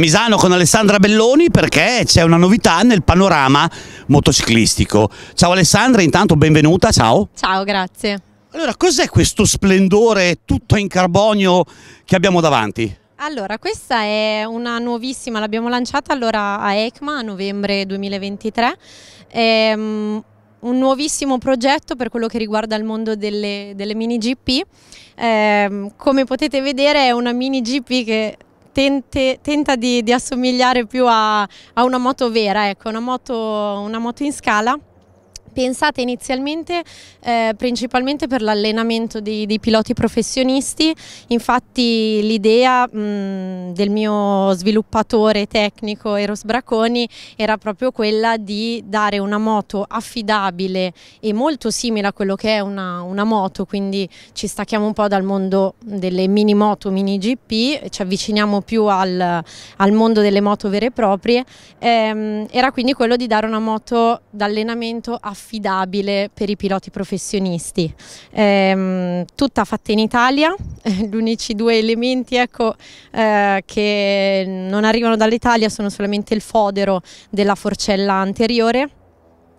Misano con Alessandra Belloni perché c'è una novità nel panorama motociclistico. Ciao Alessandra, intanto benvenuta, ciao. Ciao, grazie. Allora, cos'è questo splendore tutto in carbonio che abbiamo davanti? Allora, questa è una nuovissima, l'abbiamo lanciata allora a ECMA a novembre 2023. È ehm, un nuovissimo progetto per quello che riguarda il mondo delle, delle mini GP. Eh, come potete vedere è una mini GP che tente, tenta di, di, assomigliare più a, a, una moto vera, ecco, una moto, una moto in scala pensate inizialmente eh, principalmente per l'allenamento dei, dei, piloti professionisti, infatti l'idea mm, del mio sviluppatore tecnico Eros Braconi era proprio quella di dare una moto affidabile e molto simile a quello che è una, una moto, quindi ci stacchiamo un po' dal mondo delle mini moto, mini GP, ci avviciniamo più al, al mondo delle moto vere e proprie, ehm, era quindi quello di dare una moto d'allenamento affidabile affidabile per i piloti professionisti. Ehm, tutta fatta in Italia, eh, gli unici due elementi ecco, eh, che non arrivano dall'Italia sono solamente il fodero della forcella anteriore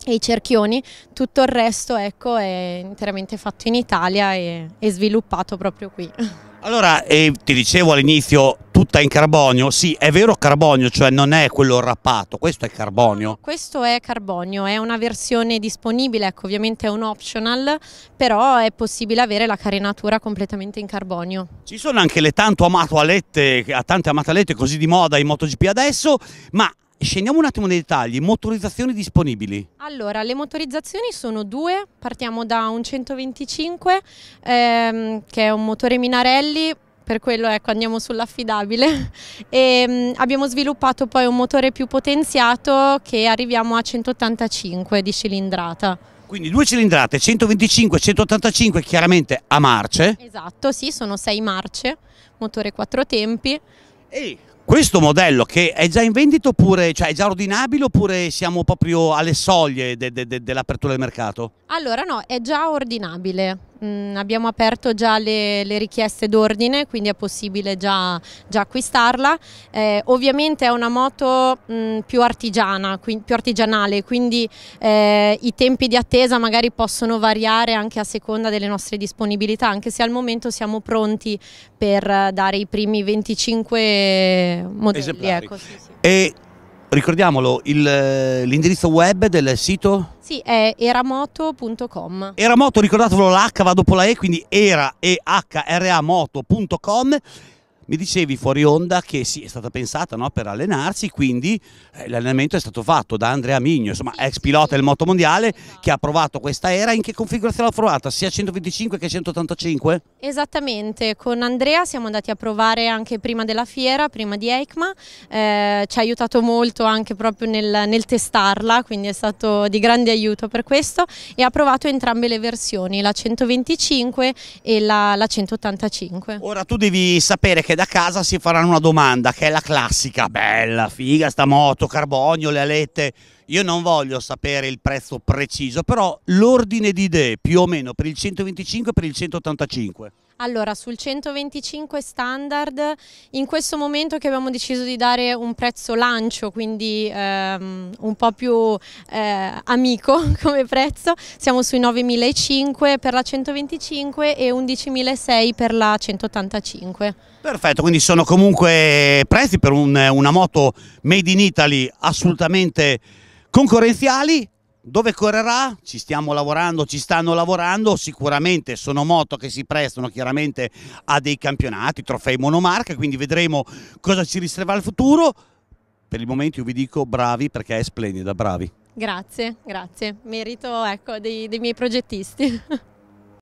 e i cerchioni, tutto il resto ecco, è interamente fatto in Italia e, e sviluppato proprio qui. Allora, eh, ti dicevo all'inizio, tutta in carbonio, sì, è vero carbonio, cioè non è quello rapa questo è carbonio? Questo è carbonio, è una versione disponibile, ecco, ovviamente è un optional, però è possibile avere la carenatura completamente in carbonio. Ci sono anche le tanto amate alette, tante amate alette così di moda in MotoGP adesso, ma Scendiamo un attimo nei dettagli, motorizzazioni disponibili. Allora, le motorizzazioni sono due, partiamo da un 125 ehm, che è un motore Minarelli, per quello ecco, andiamo sull'affidabile e ehm, abbiamo sviluppato poi un motore più potenziato che arriviamo a 185 di cilindrata. Quindi due cilindrate, 125 e 185 chiaramente a marce. Esatto, sì, sono sei marce, motore quattro tempi. Ehi, questo modello che è già in vendita oppure cioè è già ordinabile oppure siamo proprio alle soglie de de de dell'apertura del mercato? Allora no, è già ordinabile. Mm, abbiamo aperto già le, le richieste d'ordine, quindi è possibile già, già acquistarla. Eh, ovviamente è una moto mh, mm, più artigiana, qui, più artigianale, quindi eh, i tempi di attesa magari possono variare anche a seconda delle nostre disponibilità, anche se al momento siamo pronti per dare i primi 25 modelli. Ecco, sì, sì. E ricordiamolo, l'indirizzo web del sito? Sì, è eramoto.com. Eramoto, ricordatevelo, l'H va dopo la E, quindi era, e h r a moto.com. Mi dicevi fuori onda che sì, è stata pensata no, per allenarsi, quindi eh, l'allenamento è stato fatto da Andrea Migno, insomma, ex pilota del moto mondiale, che ha esatto. provato questa era. In che configurazione l'ha provata? Sia 125 che 185? Esattamente, con Andrea siamo andati a provare anche prima della fiera, prima di EICMA. Eh, ci ha aiutato molto anche proprio nel, nel testarla, quindi è stato di grande aiuto per questo e ha provato entrambe le versioni, la 125 e la, la 185. Ora tu devi sapere che da da casa si faranno una domanda che è la classica, bella, figa sta moto, carbonio, le alette. Io non voglio sapere il prezzo preciso, però l'ordine di idee più o meno per il 125 e per il 185. Allora, sul 125 standard, in questo momento che abbiamo deciso di dare un prezzo lancio, quindi ehm, un po' più eh, amico come prezzo, siamo sui 9.500 per la 125 e 11.600 per la 185. Perfetto, quindi sono comunque prezzi per un, una moto made in Italy assolutamente concorrenziali dove correrà? Ci stiamo lavorando, ci stanno lavorando, sicuramente sono moto che si prestano chiaramente a dei campionati, trofei monomarca, quindi vedremo cosa ci riserva il futuro. Per il momento io vi dico bravi perché è splendida, bravi. Grazie, grazie. Merito ecco, dei, dei miei progettisti.